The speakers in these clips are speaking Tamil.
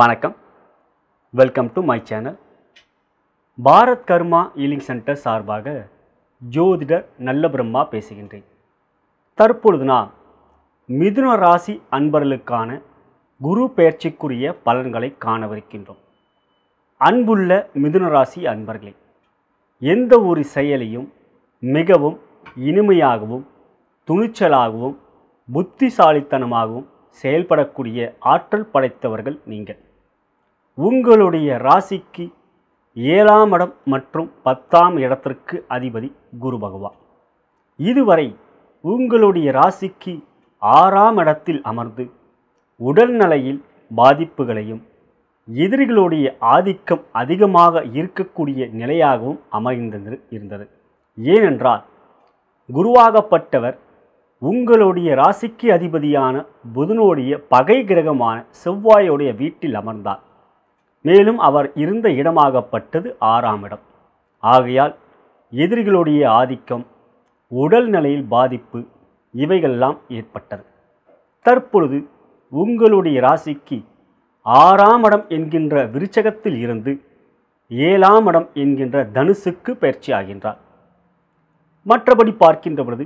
வணக்கம் welcome to my channel Bharat Karma healing centre சார்பாக ஜோதிடர் நல்ல பிரம்மா பேசுகின்றேன் தற்பொழுது நான் மிதுன ராசி அன்பர்களுக்கான குரு பெயர்ச்சிக்குரிய பலன்களை காணவிருக்கின்றோம் அன்புள்ள மிதுன ராசி அன்பர்களே எந்த ஒரு செயலையும் மிகவும் இனிமையாகவும் துணிச்சலாகவும் புத்திசாலித்தனமாகவும் செயல்படக்கூடிய ஆற்றல் படைத்தவர்கள் நீங்கள் உங்களுடைய ராசிக்கு ஏழாம் இடம் மற்றும் பத்தாம் இடத்திற்கு அதிபதி குரு பகவான் இதுவரை உங்களுடைய ராசிக்கு ஆறாம் இடத்தில் அமர்ந்து உடல்நலையில் பாதிப்புகளையும் எதிரிகளுடைய ஆதிக்கம் அதிகமாக இருக்கக்கூடிய நிலையாகவும் அமைந்தது இருந்தது ஏனென்றால் குருவாகப்பட்டவர் உங்களுடைய ராசிக்கு அதிபதியான புதனுடைய பகை கிரகமான செவ்வாயோடைய வீட்டில் அமர்ந்தார் மேலும் அவர் இருந்த இடமாகப்பட்டது ஆறாம் இடம் ஆகையால் எதிரிகளுடைய ஆதிக்கம் உடல்நிலையில் பாதிப்பு இவைகள்லாம் ஏற்பட்டது தற்பொழுது உங்களுடைய ராசிக்கு ஆறாம் இடம் என்கின்ற விருச்சகத்தில் இருந்து ஏழாம் இடம் என்கின்ற தனுசுக்கு பயிற்சி ஆகின்றார் மற்றபடி பார்க்கின்ற பொழுது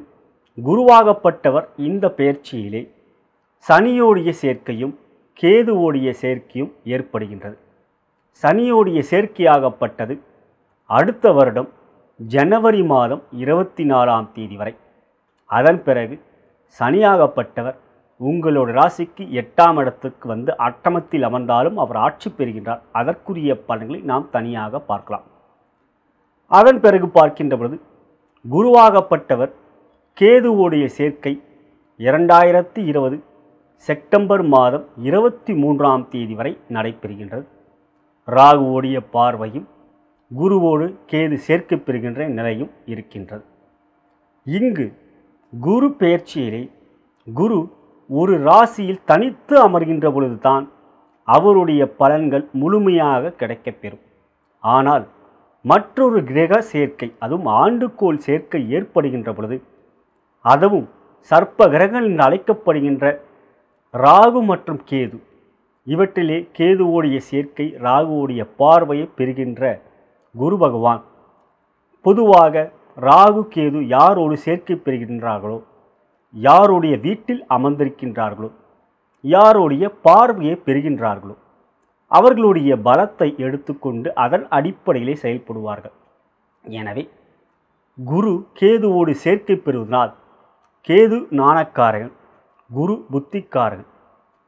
குருவாகப்பட்டவர் இந்த பயிற்சியிலே சனியோடைய சேர்க்கையும் கேதுவோடைய சேர்க்கையும் ஏற்படுகின்றது சனியோடைய சேர்க்கையாகப்பட்டது அடுத்த வருடம் ஜனவரி மாதம் இருபத்தி நாலாம் தேதி வரை அதன் பிறகு சனியாகப்பட்டவர் உங்களோட ராசிக்கு எட்டாம் இடத்துக்கு வந்து அட்டமத்தில் அமர்ந்தாலும் அவர் ஆட்சி பெறுகின்றார் அதற்குரிய பலன்களை நாம் தனியாக பார்க்கலாம் அதன் பிறகு பார்க்கின்ற பொழுது குருவாகப்பட்டவர் கேதுவோடைய சேர்க்கை இரண்டாயிரத்தி இருபது செப்டம்பர் மாதம் இருபத்தி மூன்றாம் தேதி வரை நடைபெறுகின்றது ராகுவோடைய பார்வையும் குருவோடு கேது சேர்க்க பெறுகின்ற நிலையும் இருக்கின்றது இங்கு குரு பெயர்ச்சியிலே குரு ஒரு ராசியில் தனித்து அமர்கின்ற பொழுதுதான் அவருடைய பலன்கள் முழுமையாக கிடைக்கப்பெறும் ஆனால் மற்றொரு கிரக சேர்க்கை அதுவும் ஆண்டுகோள் சேர்க்கை ஏற்படுகின்ற பொழுது அதுவும் சர்ப்ப கிரகங்கள் என்று அழைக்கப்படுகின்ற ராகு மற்றும் கேது இவற்றிலே கேதுவோடைய சேர்க்கை ராகுவோடைய பார்வையை பெறுகின்ற குரு பகவான் பொதுவாக ராகு கேது யாரோடு சேர்க்கை பெறுகின்றார்களோ யாருடைய வீட்டில் அமர்ந்திருக்கின்றார்களோ யாருடைய பார்வையை பெறுகின்றார்களோ அவர்களுடைய பலத்தை எடுத்துக்கொண்டு அதன் அடிப்படையிலே செயல்படுவார்கள் எனவே குரு கேதுவோடு சேர்க்கை பெறுவதனால் கேது நாணக்காரகன் குரு புத்திக்காரகன்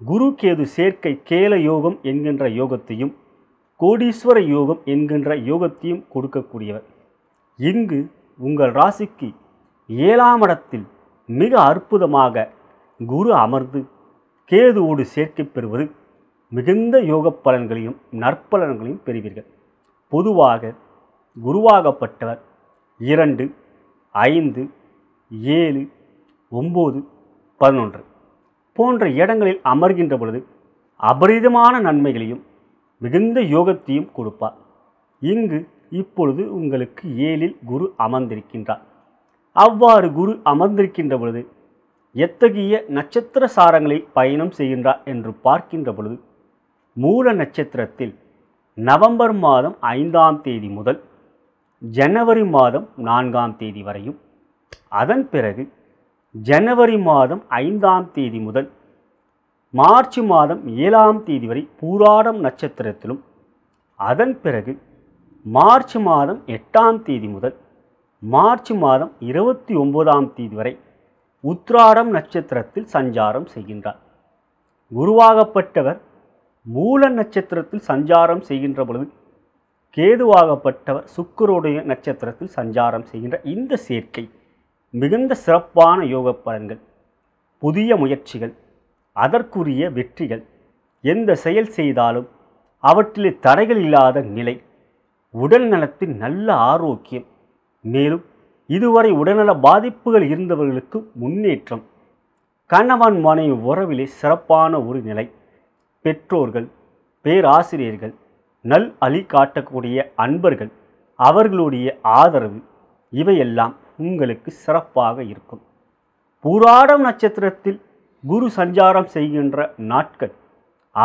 குரு கேது சேர்க்கை கேல யோகம் என்கின்ற யோகத்தையும் கோடீஸ்வர யோகம் என்கின்ற யோகத்தையும் கொடுக்கக்கூடியவர் இங்கு உங்கள் ராசிக்கு ஏழாம் இடத்தில் மிக அற்புதமாக குரு அமர்ந்து கேதுவோடு சேர்க்கை பெறுவது மிகுந்த யோக பலன்களையும் நற்பலன்களையும் பெறுவீர்கள் பொதுவாக குருவாகப்பட்டவர் இரண்டு ஐந்து ஏழு ஒம்பது பதினொன்று போன்ற இடங்களில் அமர்கின்ற பொழுது அபரிதமான நன்மைகளையும் மிகுந்த யோகத்தையும் கொடுப்பார் இங்கு இப்பொழுது உங்களுக்கு ஏழில் குரு அமர்ந்திருக்கின்றார் அவ்வாறு குரு அமர்ந்திருக்கின்ற பொழுது எத்தகைய நட்சத்திர சாரங்களில் பயணம் செய்கின்றார் என்று பார்க்கின்ற பொழுது மூல நட்சத்திரத்தில் நவம்பர் மாதம் ஐந்தாம் தேதி முதல் ஜனவரி மாதம் நான்காம் தேதி வரையும் அதன் பிறகு ஜனவரி மாதம் ஐந்தாம் தேதி முதல் மார்ச் மாதம் ஏழாம் தேதி வரை பூராடம் நட்சத்திரத்திலும் அதன் பிறகு மார்ச் மாதம் எட்டாம் தேதி முதல் மார்ச் மாதம் இருபத்தி ஒன்பதாம் தேதி வரை உத்ராடம் நட்சத்திரத்தில் சஞ்சாரம் செய்கின்றார் குருவாகப்பட்டவர் மூல நட்சத்திரத்தில் சஞ்சாரம் செய்கின்ற பொழுது கேதுவாகப்பட்டவர் சுக்கரோடைய நட்சத்திரத்தில் சஞ்சாரம் செய்கின்ற இந்த சேர்க்கை மிகுந்த சிறப்பான யோக பலன்கள் புதிய முயற்சிகள் அதற்குரிய வெற்றிகள் எந்த செயல் செய்தாலும் அவற்றிலே தடைகள் இல்லாத நிலை உடல் நலத்தின் நல்ல ஆரோக்கியம் மேலும் இதுவரை உடல்நல பாதிப்புகள் இருந்தவர்களுக்கு முன்னேற்றம் கணவன் மனைவி உறவிலே சிறப்பான ஒரு நிலை பெற்றோர்கள் பேராசிரியர்கள் நல் அழி காட்டக்கூடிய அன்பர்கள் அவர்களுடைய ஆதரவு இவையெல்லாம் உங்களுக்கு சிறப்பாக இருக்கும் பூராடம் நட்சத்திரத்தில் குரு சஞ்சாரம் செய்கின்ற நாட்கள்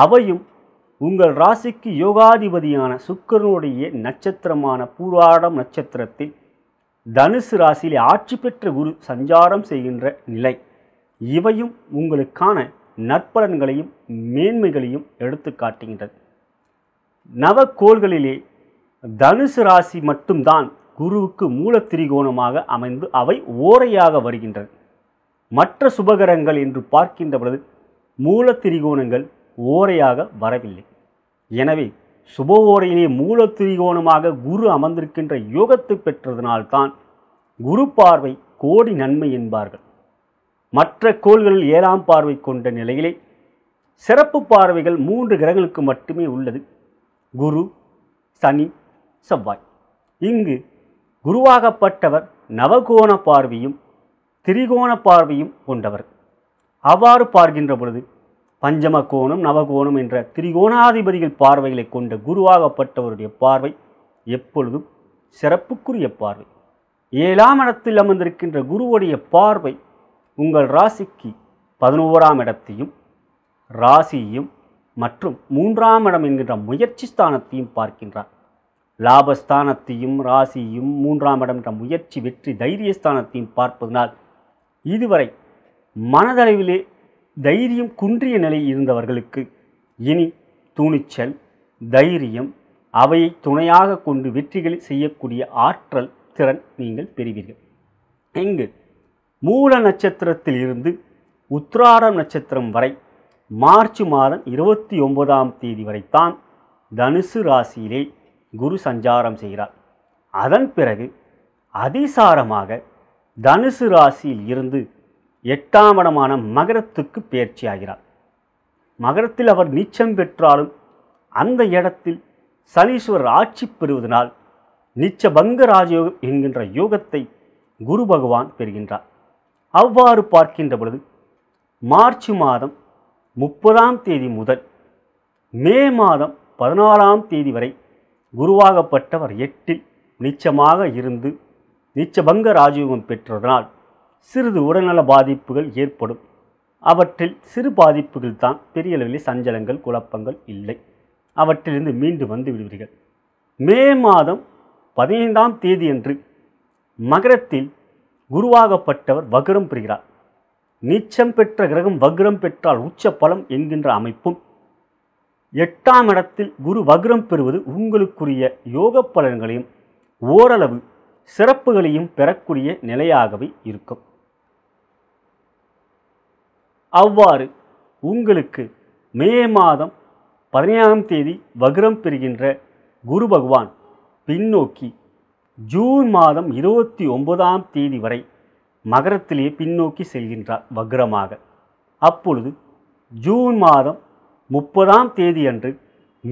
அவையும் உங்கள் ராசிக்கு யோகாதிபதியான சுக்கரனுடைய நட்சத்திரமான பூராடம் நட்சத்திரத்தில் தனுசு ராசியில் ஆட்சி பெற்ற குரு சஞ்சாரம் செய்கின்ற நிலை இவையும் உங்களுக்கான நற்பலன்களையும் மேன்மைகளையும் எடுத்து காட்டுகின்றது நவக்கோள்களிலே தனுசு ராசி மட்டும்தான் குருவுக்கு மூலத்திரிகோணமாக அமைந்து அவை ஓரையாக வருகின்றது மற்ற சுபகரங்கள் என்று பார்க்கின்ற பொழுது மூலத்திரிகோணங்கள் ஓரையாக வரவில்லை எனவே சுப ஓரையிலே மூலத்திரிகோணமாக குரு அமர்ந்திருக்கின்ற யோகத்தை பெற்றதனால்தான் குரு பார்வை கோடி நன்மை என்பார்கள் மற்ற கோள்களில் ஏழாம் பார்வை கொண்ட நிலையிலே சிறப்பு பார்வைகள் மூன்று கிரகங்களுக்கு மட்டுமே உள்ளது குரு சனி செவ்வாய் இங்கு குருவாகப்பட்டவர் நவகோண பார்வையும் திரிகோண பார்வையும் கொண்டவர் அவ்வாறு பார்க்கின்ற பொழுது பஞ்சம கோணம் நவகோணம் என்ற திரிகோணாதிபதிகள் பார்வைகளை கொண்ட குருவாகப்பட்டவருடைய பார்வை எப்பொழுதும் சிறப்புக்குரிய பார்வை ஏழாம் இடத்தில் அமர்ந்திருக்கின்ற குருவுடைய பார்வை உங்கள் ராசிக்கு பதினோராம் இடத்தையும் ராசியையும் மற்றும் மூன்றாம் இடம் என்கின்ற முயற்சி ஸ்தானத்தையும் பார்க்கின்றார் லாபஸ்தானத்தையும் ராசியும் மூன்றாம் இடம் என்ற முயற்சி வெற்றி தைரியஸ்தானத்தையும் பார்ப்பதனால் இதுவரை மனதளவிலே தைரியம் குன்றிய நிலை இருந்தவர்களுக்கு இனி துணிச்சல் தைரியம் அவையை துணையாக கொண்டு வெற்றிகளை செய்யக்கூடிய ஆற்றல் திறன் நீங்கள் பெறுவீர்கள் இங்கு மூல நட்சத்திரத்தில் இருந்து உத்ராடம் நட்சத்திரம் வரை மார்ச் மாதம் இருபத்தி ஒன்பதாம் தேதி வரைத்தான் தனுசு ராசியிலே குரு சஞ்சாரம் செய்கிறார் அதன் பிறகு அதிசாரமாக தனுசு ராசியில் இருந்து எட்டாம் இடமான மகரத்துக்கு பயிற்சி ஆகிறார் மகரத்தில் அவர் நீச்சம் பெற்றாலும் அந்த இடத்தில் சனீஸ்வரர் ஆட்சி பெறுவதனால் பங்க ராஜயோகம் என்கின்ற யோகத்தை குரு பகவான் பெறுகின்றார் அவ்வாறு பார்க்கின்ற பொழுது மார்ச் மாதம் முப்பதாம் தேதி முதல் மே மாதம் பதினாறாம் தேதி வரை குருவாகப்பட்டவர் எட்டில் நிச்சமாக இருந்து நிச்சபங்க ராஜயோகம் பெற்றதனால் சிறிது உடல்நல பாதிப்புகள் ஏற்படும் அவற்றில் சிறு பாதிப்புகள் தான் பெரிய அளவில் சஞ்சலங்கள் குழப்பங்கள் இல்லை அவற்றிலிருந்து மீண்டு வந்து விடுவீர்கள் மே மாதம் பதினைந்தாம் தேதியன்று மகரத்தில் குருவாகப்பட்டவர் வக்ரம் பெறுகிறார் நீச்சம் பெற்ற கிரகம் வக்ரம் பெற்றால் உச்ச பலம் என்கின்ற அமைப்பும் எட்டாம் இடத்தில் குரு வக்ரம் பெறுவது உங்களுக்குரிய யோக பலன்களையும் ஓரளவு சிறப்புகளையும் பெறக்கூடிய நிலையாகவே இருக்கும் அவ்வாறு உங்களுக்கு மே மாதம் பதினேழாம் தேதி வக்ரம் பெறுகின்ற குரு பகவான் பின்னோக்கி ஜூன் மாதம் இருபத்தி ஒன்பதாம் தேதி வரை மகரத்திலேயே பின்னோக்கி செல்கின்றார் வக்ரமாக அப்பொழுது ஜூன் மாதம் முப்பதாம் தேதி அன்று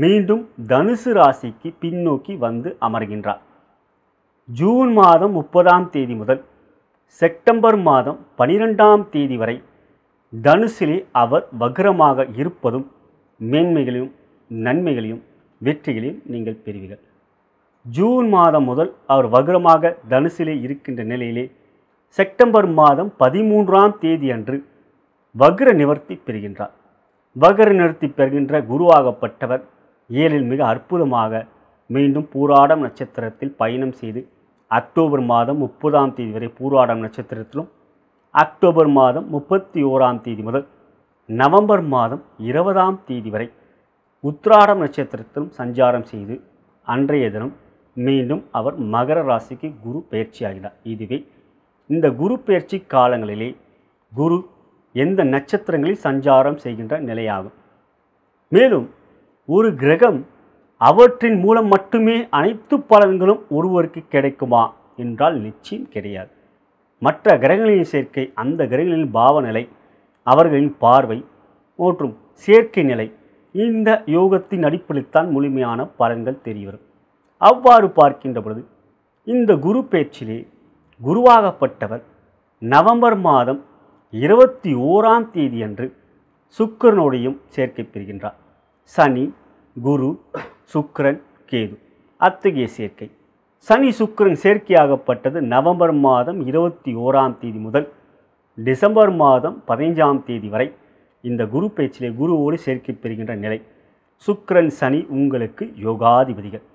மீண்டும் தனுசு ராசிக்கு பின்னோக்கி வந்து அமர்கின்றார் ஜூன் மாதம் முப்பதாம் தேதி முதல் செப்டம்பர் மாதம் பனிரெண்டாம் தேதி வரை தனுசிலே அவர் வக்ரமாக இருப்பதும் மேன்மைகளையும் நன்மைகளையும் வெற்றிகளையும் நீங்கள் பெறுவீர்கள் ஜூன் மாதம் முதல் அவர் வக்ரமாக தனுசிலே இருக்கின்ற நிலையிலே செப்டம்பர் மாதம் பதிமூன்றாம் தேதி அன்று வக்ர நிவர்த்தி பெறுகின்றார் வகர் நிறுத்தி பெறுகின்ற குருவாகப்பட்டவர் ஏழில் மிக அற்புதமாக மீண்டும் பூராடம் நட்சத்திரத்தில் பயணம் செய்து அக்டோபர் மாதம் முப்பதாம் தேதி வரை பூராடம் நட்சத்திரத்திலும் அக்டோபர் மாதம் முப்பத்தி ஓராம் தேதி முதல் நவம்பர் மாதம் இருபதாம் தேதி வரை உத்ராடம் நட்சத்திரத்திலும் சஞ்சாரம் செய்து அன்றைய தினம் மீண்டும் அவர் மகர ராசிக்கு குரு பயிற்சியாகிறார் இதுவே இந்த குரு பயிற்சி காலங்களிலே குரு எந்த நட்சத்திரங்களில் சஞ்சாரம் செய்கின்ற நிலையாகும் மேலும் ஒரு கிரகம் அவற்றின் மூலம் மட்டுமே அனைத்து பலன்களும் ஒருவருக்கு கிடைக்குமா என்றால் நிச்சயம் கிடையாது மற்ற கிரகங்களின் சேர்க்கை அந்த கிரகங்களின் பாவநிலை அவர்களின் பார்வை மற்றும் சேர்க்கை நிலை இந்த யோகத்தின் அடிப்படைத்தான் முழுமையான பலன்கள் தெரியவரும் அவ்வாறு பார்க்கின்ற பொழுது இந்த குரு பேச்சிலே குருவாகப்பட்டவர் நவம்பர் மாதம் இருபத்தி ஓராம் தேதி அன்று சுக்கரனோடையும் சேர்க்கை பெறுகின்றார் சனி குரு சுக்கரன் கேது அத்தகைய சேர்க்கை சனி சுக்கரன் சேர்க்கையாகப்பட்டது நவம்பர் மாதம் இருபத்தி ஓராம் தேதி முதல் டிசம்பர் மாதம் பதினைஞ்சாம் தேதி வரை இந்த குரு பேச்சிலே குருவோடு சேர்க்கை பெறுகின்ற நிலை சுக்கரன் சனி உங்களுக்கு யோகாதிபதிகள்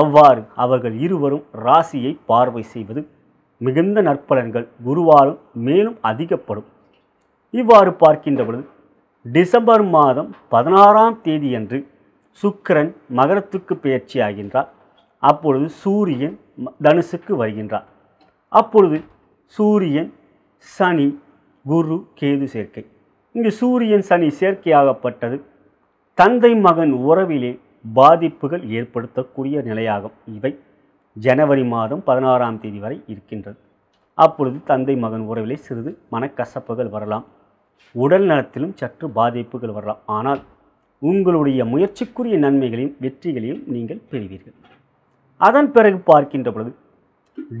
அவ்வாறு அவர்கள் இருவரும் ராசியை பார்வை செய்வது மிகுந்த நற்பலன்கள் குருவாலும் மேலும் அதிகப்படும் இவ்வாறு பார்க்கின்ற பொழுது டிசம்பர் மாதம் பதினாறாம் தேதியன்று சுக்கிரன் மகரத்துக்கு பெயர்ச்சி ஆகின்றார் அப்பொழுது சூரியன் தனுசுக்கு வருகின்றார் அப்பொழுது சூரியன் சனி குரு கேது சேர்க்கை இங்கு சூரியன் சனி சேர்க்கையாகப்பட்டது தந்தை மகன் உறவிலே பாதிப்புகள் ஏற்படுத்தக்கூடிய நிலையாகும் இவை ஜனவரி மாதம் பதினாறாம் தேதி வரை இருக்கின்றது அப்பொழுது தந்தை மகன் உறவிலே சிறிது மனக்கசப்புகள் வரலாம் உடல் நலத்திலும் சற்று பாதிப்புகள் வரலாம் ஆனால் உங்களுடைய முயற்சிக்குரிய நன்மைகளையும் வெற்றிகளையும் நீங்கள் பெறுவீர்கள் அதன் பிறகு பார்க்கின்ற பொழுது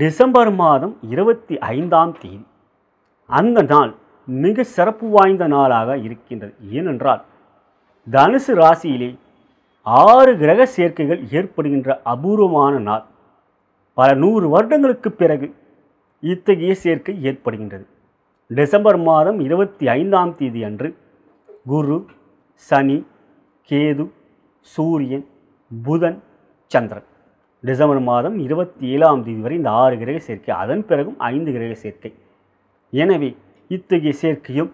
டிசம்பர் மாதம் இருபத்தி ஐந்தாம் தேதி அந்த நாள் மிக சிறப்பு வாய்ந்த நாளாக இருக்கின்றது ஏனென்றால் தனுசு ராசியிலே ஆறு கிரக சேர்க்கைகள் ஏற்படுகின்ற அபூர்வமான நாள் பல நூறு வருடங்களுக்கு பிறகு இத்தகைய சேர்க்கை ஏற்படுகின்றது டிசம்பர் மாதம் இருபத்தி ஐந்தாம் தேதி அன்று குரு சனி கேது சூரியன் புதன் சந்திரன் டிசம்பர் மாதம் இருபத்தி ஏழாம் தேதி வரை இந்த ஆறு கிரக சேர்க்கை அதன் பிறகும் ஐந்து கிரக சேர்க்கை எனவே இத்தகைய சேர்க்கையும்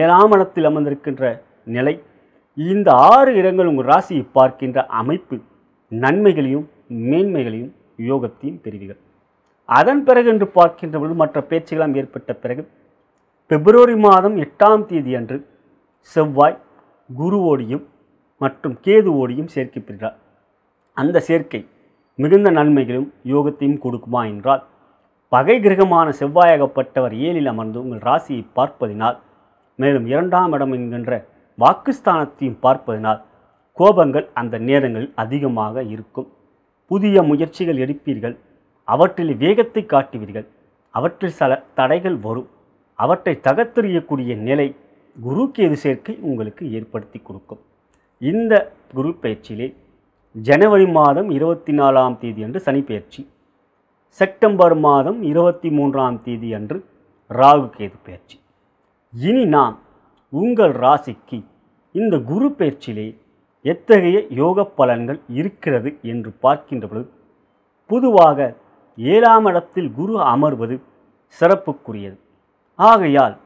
ஏழாம் இடத்தில் அமர்ந்திருக்கின்ற நிலை இந்த ஆறு இடங்கள் உங்கள் ராசியை பார்க்கின்ற அமைப்பு நன்மைகளையும் மேன்மைகளையும் யோகத்தின் பிரிவுகள் அதன் பிறகு என்று பார்க்கின்ற பொழுது மற்ற பேச்சுகளும் ஏற்பட்ட பிறகு பிப்ரவரி மாதம் எட்டாம் தேதி அன்று செவ்வாய் குருவோடியும் மற்றும் கேதுவோடியும் சேர்க்கப்படுகிறார் அந்த சேர்க்கை மிகுந்த நன்மைகளும் யோகத்தையும் கொடுக்குமா என்றால் பகை கிரகமான செவ்வாயாகப்பட்டவர் ஏழில் அமர்ந்து உங்கள் ராசியை பார்ப்பதினால் மேலும் இரண்டாம் இடம் என்கின்ற வாக்குஸ்தானத்தையும் பார்ப்பதினால் கோபங்கள் அந்த நேரங்களில் அதிகமாக இருக்கும் புதிய முயற்சிகள் எடுப்பீர்கள் அவற்றில் வேகத்தை காட்டுவீர்கள் அவற்றில் சில தடைகள் வரும் அவற்றை தகர்த்தெறியக்கூடிய நிலை குரு கேது சேர்க்கை உங்களுக்கு ஏற்படுத்தி கொடுக்கும் இந்த குரு பயிற்சியிலே ஜனவரி மாதம் இருபத்தி நாலாம் தேதி அன்று சனி பயிற்சி செப்டம்பர் மாதம் இருபத்தி மூன்றாம் தேதி அன்று ராகு கேது பயிற்சி இனி நான் உங்கள் ராசிக்கு இந்த குரு பயிற்சியிலே எத்தகைய யோக பலன்கள் இருக்கிறது என்று பார்க்கின்ற பொழுது பொதுவாக ஏழாம் இடத்தில் குரு அமர்வது சிறப்புக்குரியது ஆகையால்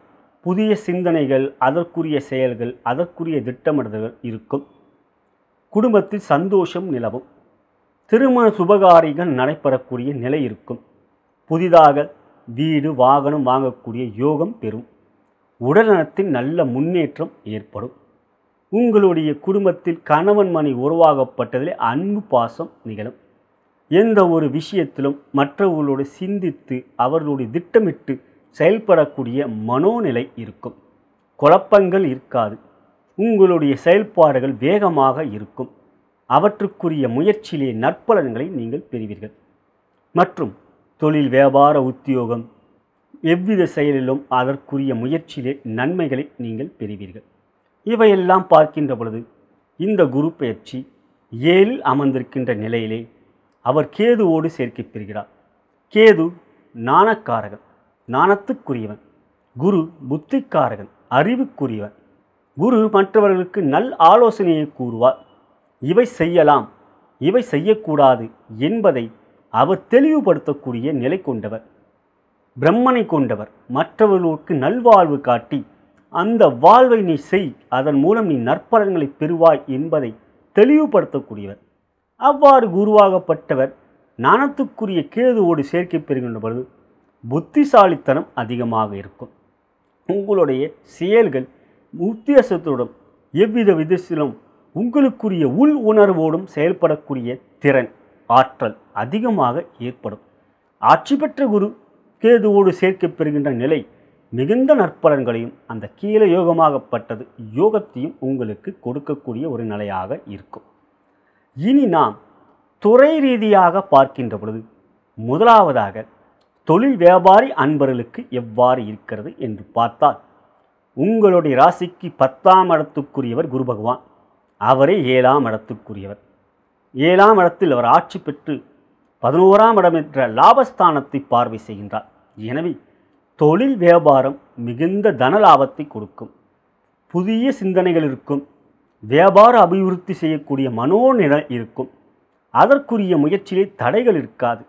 புதிய சிந்தனைகள் அதற்குரிய செயல்கள் அதற்குரிய திட்டமிடுதல்கள் இருக்கும் குடும்பத்தில் சந்தோஷம் நிலவும் திருமண சுபகாரிகள் நடைபெறக்கூடிய நிலை இருக்கும் புதிதாக வீடு வாகனம் வாங்கக்கூடிய யோகம் பெறும் உடல்நலத்தில் நல்ல முன்னேற்றம் ஏற்படும் உங்களுடைய குடும்பத்தில் கணவன் மனை உருவாகப்பட்டதில் அன்பு பாசம் நிகழும் எந்த ஒரு விஷயத்திலும் மற்றவர்களோடு சிந்தித்து அவர்களுடைய திட்டமிட்டு செயல்படக்கூடிய மனோநிலை இருக்கும் குழப்பங்கள் இருக்காது உங்களுடைய செயல்பாடுகள் வேகமாக இருக்கும் அவற்றுக்குரிய முயற்சியிலே நற்பலன்களை நீங்கள் பெறுவீர்கள் மற்றும் தொழில் வியாபார உத்தியோகம் எவ்வித செயலிலும் அதற்குரிய முயற்சியிலே நன்மைகளை நீங்கள் பெறுவீர்கள் இவையெல்லாம் பார்க்கின்ற பொழுது இந்த குரு பயிற்சி ஏழில் அமர்ந்திருக்கின்ற நிலையிலே அவர் கேதுவோடு சேர்க்கை பெறுகிறார் கேது நாணக்காரகன் நாணத்துக்குரியவன் குரு புத்திக்காரகன் அறிவுக்குரியவன் குரு மற்றவர்களுக்கு நல் ஆலோசனையை கூறுவார் இவை செய்யலாம் இவை செய்யக்கூடாது என்பதை அவர் தெளிவுபடுத்தக்கூடிய நிலை கொண்டவர் பிரம்மனை கொண்டவர் மற்றவர்களுக்கு நல்வாழ்வு காட்டி அந்த வாழ்வை நீ செய் அதன் மூலம் நீ நற்பலன்களை பெறுவாய் என்பதை தெளிவுபடுத்தக்கூடியவர் அவ்வாறு குருவாகப்பட்டவர் நாணத்துக்குரிய கேதுவோடு சேர்க்கை பெறுகின்ற பொழுது புத்திசாலித்தனம் அதிகமாக இருக்கும் உங்களுடைய செயல்கள் உத்தியாசத்துடன் எவ்வித விதத்திலும் உங்களுக்குரிய உள் உணர்வோடும் செயல்படக்கூடிய திறன் ஆற்றல் அதிகமாக ஏற்படும் ஆட்சி பெற்ற குரு கேதுவோடு சேர்க்கை பெறுகின்ற நிலை மிகுந்த நற்பலன்களையும் அந்த கீழே யோகமாகப்பட்டது யோகத்தையும் உங்களுக்கு கொடுக்கக்கூடிய ஒரு நிலையாக இருக்கும் இனி நாம் துறை ரீதியாக பார்க்கின்ற பொழுது முதலாவதாக தொழில் வியாபாரி அன்பர்களுக்கு எவ்வாறு இருக்கிறது என்று பார்த்தால் உங்களுடைய ராசிக்கு பத்தாம் இடத்துக்குரியவர் குரு பகவான் அவரே ஏழாம் இடத்துக்குரியவர் ஏழாம் இடத்தில் அவர் ஆட்சி பெற்று பதினோராம் இடம் என்ற லாபஸ்தானத்தை பார்வை செய்கின்றார் எனவே தொழில் வியாபாரம் மிகுந்த தன லாபத்தை கொடுக்கும் புதிய சிந்தனைகள் இருக்கும் வியாபார அபிவிருத்தி செய்யக்கூடிய மனோநிலை இருக்கும் அதற்குரிய முயற்சியிலே தடைகள் இருக்காது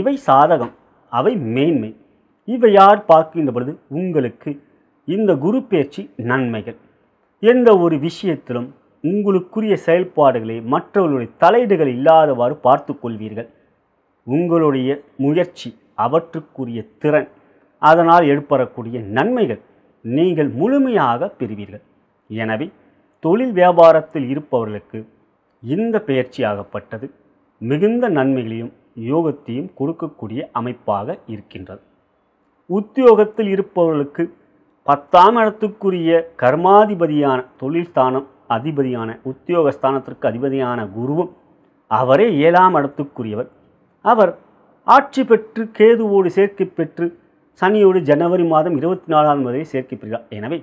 இவை சாதகம் அவை மேன்மை இவை யார் பார்க்கின்ற பொழுது உங்களுக்கு இந்த குரு பேச்சு நன்மைகள் எந்த ஒரு விஷயத்திலும் உங்களுக்குரிய செயல்பாடுகளை மற்றவர்களுடைய தலையீடுகள் இல்லாதவாறு பார்த்து கொள்வீர்கள் உங்களுடைய முயற்சி அவற்றுக்குரிய திறன் அதனால் எழுப்பறக்கூடிய நன்மைகள் நீங்கள் முழுமையாக பெறுவீர்கள் எனவே தொழில் வியாபாரத்தில் இருப்பவர்களுக்கு இந்த பயிற்சியாகப்பட்டது மிகுந்த நன்மைகளையும் யோகத்தையும் கொடுக்கக்கூடிய அமைப்பாக இருக்கின்றது உத்தியோகத்தில் இருப்பவர்களுக்கு பத்தாம் இடத்துக்குரிய கர்மாதிபதியான தொழில் ஸ்தானம் அதிபதியான உத்தியோகஸ்தானத்திற்கு அதிபதியான குருவும் அவரே ஏழாம் இடத்துக்குரியவர் அவர் ஆட்சி பெற்று கேதுவோடு சேர்க்கை பெற்று சனியோடு ஜனவரி மாதம் இருபத்தி நாலாம் வரை சேர்க்கை பெறுகிறார் எனவே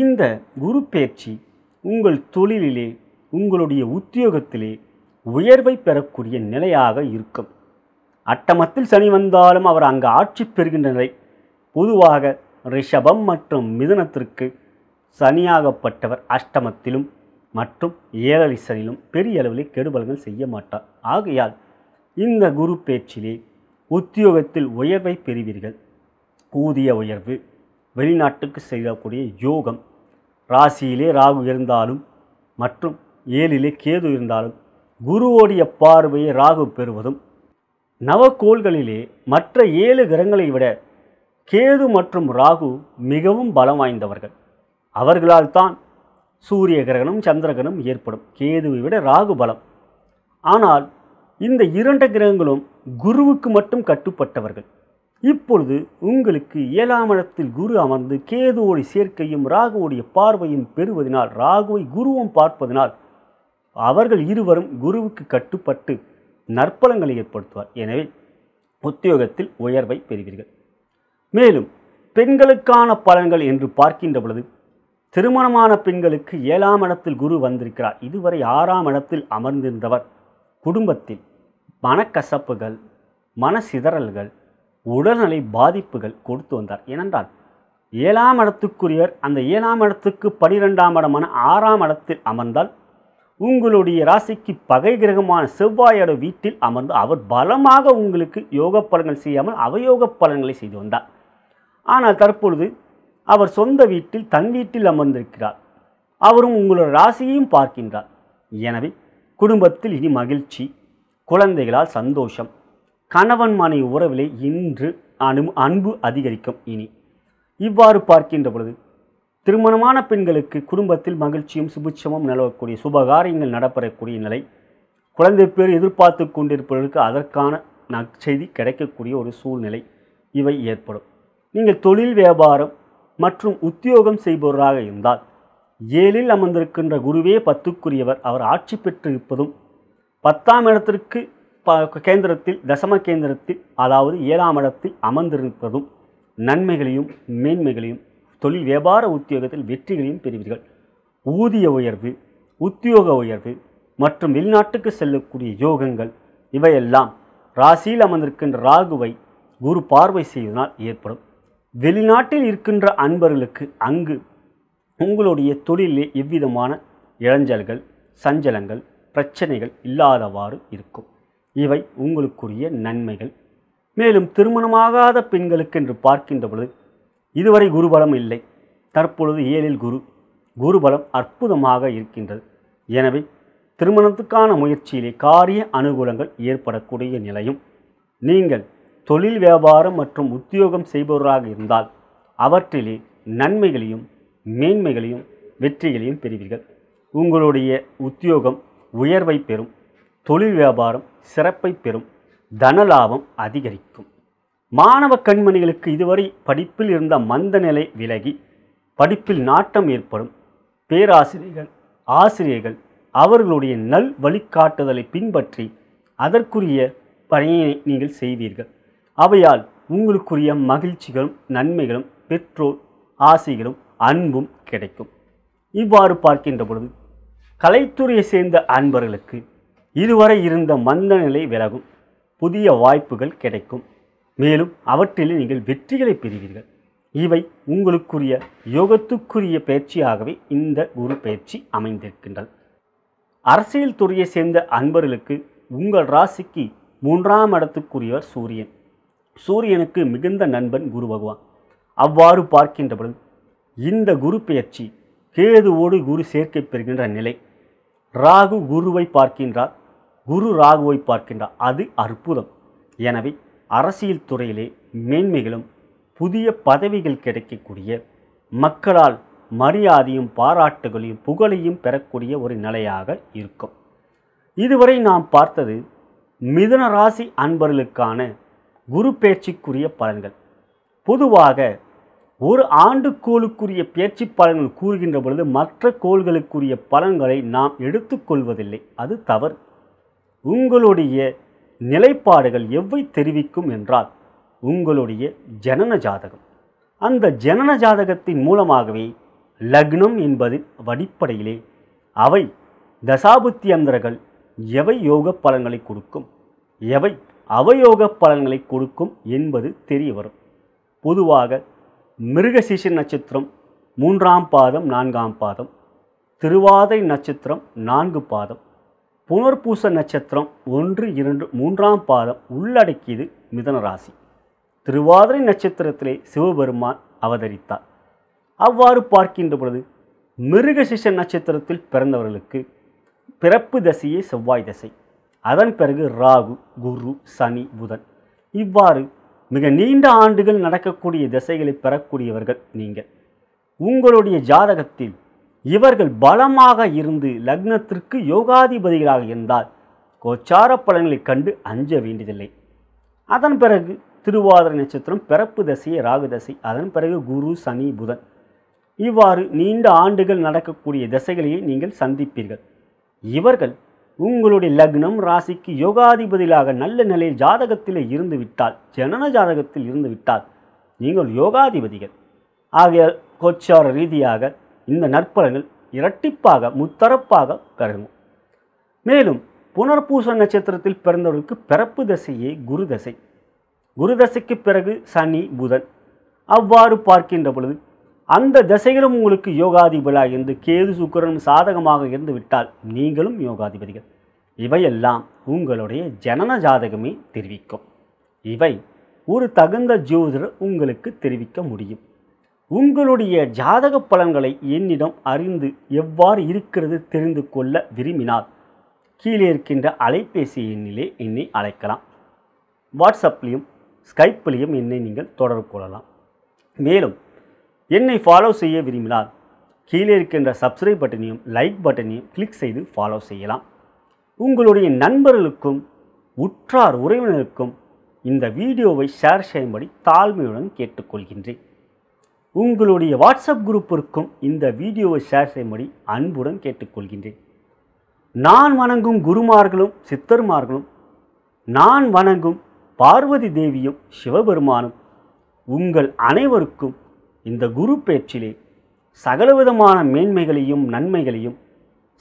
இந்த குரு பயிற்சி உங்கள் தொழிலிலே உங்களுடைய உத்தியோகத்திலே உயர்வை பெறக்கூடிய நிலையாக இருக்கும் அட்டமத்தில் சனி வந்தாலும் அவர் அங்கு ஆட்சி பெறுகின்ற நிலை பொதுவாக ரிஷபம் மற்றும் மிதனத்திற்கு சனியாகப்பட்டவர் அஷ்டமத்திலும் மற்றும் ஏழரை சனிலும் பெரிய அளவில் கெடுபலங்கள் செய்ய மாட்டார் ஆகையால் இந்த குரு பேச்சிலே உத்தியோகத்தில் உயர்வை பெறுவீர்கள் ஊதிய உயர்வு வெளிநாட்டுக்கு செய்யக்கூடிய யோகம் ராசியிலே ராகு இருந்தாலும் மற்றும் ஏழிலே கேது இருந்தாலும் குருவோடைய பார்வையை ராகு பெறுவதும் நவக்கோள்களிலே மற்ற ஏழு கிரகங்களை விட கேது மற்றும் ராகு மிகவும் பலம் வாய்ந்தவர்கள் அவர்களால் தான் சூரிய கிரகணம் சந்திரகிரகணம் ஏற்படும் கேதுவை விட ராகு பலம் ஆனால் இந்த இரண்டு கிரகங்களும் குருவுக்கு மட்டும் கட்டுப்பட்டவர்கள் இப்பொழுது உங்களுக்கு ஏழாம் குரு அமர்ந்து கேதுவோடி சேர்க்கையும் ராகுவோடைய பார்வையும் பெறுவதனால் ராகுவை குருவும் பார்ப்பதனால் அவர்கள் இருவரும் குருவுக்கு கட்டுப்பட்டு நற்பலங்களை ஏற்படுத்துவார் எனவே உத்தியோகத்தில் உயர்வை பெறுவீர்கள் மேலும் பெண்களுக்கான பலன்கள் என்று பார்க்கின்ற பொழுது திருமணமான பெண்களுக்கு ஏழாம் இடத்தில் குரு வந்திருக்கிறார் இதுவரை ஆறாம் இடத்தில் அமர்ந்திருந்தவர் குடும்பத்தில் மனக்கசப்புகள் மனசிதறல்கள் உடல்நிலை பாதிப்புகள் கொடுத்து வந்தார் ஏனென்றால் ஏழாம் இடத்துக்குரியவர் அந்த ஏழாம் இடத்துக்கு பனிரெண்டாம் இடமான ஆறாம் இடத்தில் அமர்ந்தால் உங்களுடைய ராசிக்கு பகை கிரகமான செவ்வாயோட வீட்டில் அமர்ந்து அவர் பலமாக உங்களுக்கு யோக பலன்கள் செய்யாமல் அவயோக பலன்களை செய்து வந்தார் ஆனால் தற்பொழுது அவர் சொந்த வீட்டில் தன் வீட்டில் அமர்ந்திருக்கிறார் அவரும் உங்களோட ராசியையும் பார்க்கின்றார் எனவே குடும்பத்தில் இனி மகிழ்ச்சி குழந்தைகளால் சந்தோஷம் கணவன் மனைவி உறவிலே இன்று அனு அன்பு அதிகரிக்கும் இனி இவ்வாறு பார்க்கின்ற பொழுது திருமணமான பெண்களுக்கு குடும்பத்தில் மகிழ்ச்சியும் சுபிட்சமும் நிலவக்கூடிய சுபகாரியங்கள் நடப்பெறக்கூடிய நிலை குழந்தை பேர் எதிர்பார்த்து கொண்டிருப்பவர்களுக்கு அதற்கான நற்செய்தி கிடைக்கக்கூடிய ஒரு சூழ்நிலை இவை ஏற்படும் நீங்கள் தொழில் வியாபாரம் மற்றும் உத்தியோகம் செய்பவராக இருந்தால் ஏழில் அமர்ந்திருக்கின்ற குருவே பத்துக்குரியவர் அவர் ஆட்சி பெற்று இருப்பதும் பத்தாம் இடத்திற்கு கேந்திரத்தில் தசம கேந்திரத்தில் அதாவது ஏழாம் இடத்தில் அமர்ந்திருப்பதும் நன்மைகளையும் மேன்மைகளையும் தொழில் வியாபார உத்தியோகத்தில் வெற்றிகளையும் பெறுவீர்கள் ஊதிய உயர்வு உத்தியோக உயர்வு மற்றும் வெளிநாட்டுக்கு செல்லக்கூடிய யோகங்கள் இவையெல்லாம் ராசியில் அமர்ந்திருக்கின்ற ராகுவை குரு பார்வை செய்வதனால் ஏற்படும் வெளிநாட்டில் இருக்கின்ற அன்பர்களுக்கு அங்கு உங்களுடைய தொழிலே எவ்விதமான இழஞ்சல்கள் சஞ்சலங்கள் பிரச்சனைகள் இல்லாதவாறு இருக்கும் இவை உங்களுக்குரிய நன்மைகள் மேலும் திருமணமாகாத பெண்களுக்கென்று பார்க்கின்ற பொழுது இதுவரை குருபலம் இல்லை தற்பொழுது ஏழில் குரு குருபலம் அற்புதமாக இருக்கின்றது எனவே திருமணத்துக்கான முயற்சியிலே காரிய அனுகூலங்கள் ஏற்படக்கூடிய நிலையும் நீங்கள் தொழில் வியாபாரம் மற்றும் உத்தியோகம் செய்பவராக இருந்தால் அவற்றிலே நன்மைகளையும் மேன்மைகளையும் வெற்றிகளையும் பெறுவீர்கள் உங்களுடைய உத்தியோகம் உயர்வை பெறும் தொழில் வியாபாரம் சிறப்பை பெறும் தனலாபம் அதிகரிக்கும் மாணவ கண்மணிகளுக்கு இதுவரை படிப்பில் இருந்த மந்த நிலை விலகி படிப்பில் நாட்டம் ஏற்படும் பேராசிரியர்கள் ஆசிரியர்கள் அவர்களுடைய நல் வழிகாட்டுதலை பின்பற்றி அதற்குரிய பணியை நீங்கள் செய்வீர்கள் அவையால் உங்களுக்குரிய மகிழ்ச்சிகளும் நன்மைகளும் பெற்றோர் ஆசைகளும் அன்பும் கிடைக்கும் இவ்வாறு பார்க்கின்ற பொழுது கலைத்துறையை சேர்ந்த அன்பர்களுக்கு இதுவரை இருந்த மந்த நிலை விலகும் புதிய வாய்ப்புகள் கிடைக்கும் மேலும் அவற்றில் நீங்கள் வெற்றிகளை பெறுவீர்கள் இவை உங்களுக்குரிய யோகத்துக்குரிய பயிற்சியாகவே இந்த குரு பயிற்சி அமைந்திருக்கின்றது அரசியல் துறையை சேர்ந்த அன்பர்களுக்கு உங்கள் ராசிக்கு மூன்றாம் இடத்துக்குரியவர் சூரியன் சூரியனுக்கு மிகுந்த நண்பன் குரு பகவான் அவ்வாறு பார்க்கின்ற பொழுது இந்த குரு பெயர்ச்சி கேதுவோடு குரு சேர்க்கை பெறுகின்ற நிலை ராகு குருவை பார்க்கின்றார் குரு ராகுவை பார்க்கின்றார் அது அற்புதம் எனவே அரசியல் துறையிலே மேன்மைகளும் புதிய பதவிகள் கிடைக்கக்கூடிய மக்களால் மரியாதையும் பாராட்டுகளையும் புகழையும் பெறக்கூடிய ஒரு நிலையாக இருக்கும் இதுவரை நாம் பார்த்தது மிதன ராசி அன்பர்களுக்கான குரு பேச்சுக்குரிய பலன்கள் பொதுவாக ஒரு ஆண்டு கோளுக்குரிய பேச்சு பலன்கள் கூறுகின்ற பொழுது மற்ற கோள்களுக்குரிய பலன்களை நாம் எடுத்துக்கொள்வதில்லை அது தவறு உங்களுடைய நிலைப்பாடுகள் எவ்வை தெரிவிக்கும் என்றால் உங்களுடைய ஜனன ஜாதகம் அந்த ஜனன ஜாதகத்தின் மூலமாகவே லக்னம் என்பது அடிப்படையிலே அவை தசாபுத்தி அந்தர்கள் எவை யோக பலன்களை கொடுக்கும் எவை அவயோக பலன்களை கொடுக்கும் என்பது தெரிய வரும் பொதுவாக மிருகசீஷ நட்சத்திரம் மூன்றாம் பாதம் நான்காம் பாதம் திருவாதை நட்சத்திரம் நான்கு பாதம் புனர்பூச நட்சத்திரம் ஒன்று இரண்டு மூன்றாம் பாதம் உள்ளடக்கியது மிதன ராசி திருவாதிரை நட்சத்திரத்திலே சிவபெருமான் அவதரித்தார் அவ்வாறு பார்க்கின்ற பொழுது மிருகசிஷ நட்சத்திரத்தில் பிறந்தவர்களுக்கு பிறப்பு தசையே செவ்வாய் தசை அதன் பிறகு ராகு குரு சனி புதன் இவ்வாறு மிக நீண்ட ஆண்டுகள் நடக்கக்கூடிய திசைகளை பெறக்கூடியவர்கள் நீங்கள் உங்களுடைய ஜாதகத்தில் இவர்கள் பலமாக இருந்து லக்னத்திற்கு யோகாதிபதிகளாக இருந்தால் கோச்சார பலன்களை கண்டு அஞ்ச வேண்டியதில்லை அதன் பிறகு திருவாதிர நட்சத்திரம் பிறப்பு தசை ராகு தசை அதன் பிறகு குரு சனி புதன் இவ்வாறு நீண்ட ஆண்டுகள் நடக்கக்கூடிய தசைகளையே நீங்கள் சந்திப்பீர்கள் இவர்கள் உங்களுடைய லக்னம் ராசிக்கு யோகாதிபதிகளாக நல்ல நிலையில் ஜாதகத்தில் இருந்து விட்டால் ஜனன ஜாதகத்தில் இருந்து விட்டால் நீங்கள் யோகாதிபதிகள் ஆகிய கோச்சார ரீதியாக இந்த நற்பலன்கள் இரட்டிப்பாக முத்தரப்பாக கருதும் மேலும் புனர்பூச நட்சத்திரத்தில் பிறந்தவர்களுக்கு பிறப்பு தசையே குரு தசை குரு தசைக்கு பிறகு சனி புதன் அவ்வாறு பார்க்கின்ற பொழுது அந்த தசைகளும் உங்களுக்கு யோகாதிபதியாக இருந்து கேது சுக்கரனும் சாதகமாக இருந்து விட்டால் நீங்களும் யோகாதிபதிகள் இவையெல்லாம் உங்களுடைய ஜனன ஜாதகமே தெரிவிக்கும் இவை ஒரு தகுந்த ஜோதிடர் உங்களுக்கு தெரிவிக்க முடியும் உங்களுடைய ஜாதக பலன்களை என்னிடம் அறிந்து எவ்வாறு இருக்கிறது தெரிந்து கொள்ள விரும்பினால் கீழே இருக்கின்ற அலைபேசி எண்ணிலே என்னை அழைக்கலாம் வாட்ஸ்அப்லேயும் ஸ்கைப்லேயும் என்னை நீங்கள் தொடர்பு கொள்ளலாம் மேலும் என்னை ஃபாலோ செய்ய விரும்பினால் கீழே இருக்கின்ற சப்ஸ்கிரைப் பட்டனையும் லைக் பட்டனையும் கிளிக் செய்து ஃபாலோ செய்யலாம் உங்களுடைய நண்பர்களுக்கும் உற்றார் உறவினருக்கும் இந்த வீடியோவை ஷேர் செய்யும்படி தாழ்மையுடன் கேட்டுக்கொள்கின்றேன் உங்களுடைய வாட்ஸ்அப் குரூப்பிற்கும் இந்த வீடியோவை ஷேர் செய்யும்படி அன்புடன் கேட்டுக்கொள்கின்றேன் நான் வணங்கும் குருமார்களும் சித்தர்மார்களும் நான் வணங்கும் பார்வதி தேவியும் சிவபெருமானும் உங்கள் அனைவருக்கும் இந்த குரு பேச்சிலே சகலவிதமான மேன்மைகளையும் நன்மைகளையும்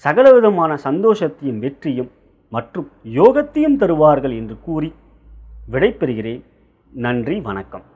சகலவிதமான சந்தோஷத்தையும் வெற்றியும் மற்றும் யோகத்தையும் தருவார்கள் என்று கூறி விடைபெறுகிறேன் நன்றி வணக்கம்